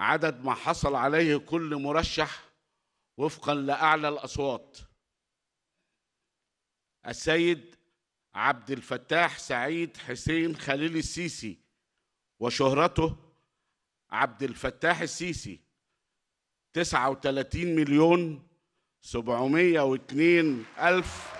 عدد ما حصل عليه كل مرشح وفقا لأعلى الأصوات السيد عبد الفتاح سعيد حسين خليل السيسي وشهرته عبد الفتاح السيسي 39 مليون 702 ألف